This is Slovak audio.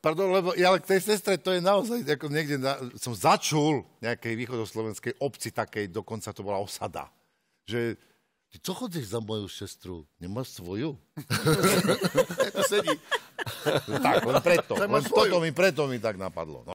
Pardon, lebo ja k tej sestre, to je naozaj, ako niekde na, som začul nejakej východoslovenskej obci takej, dokonca to bola osada, že ty čo chodíš za moju sestru? Nemáš svoju? sedí. tak, len preto. Len toto mi, preto mi tak napadlo. No.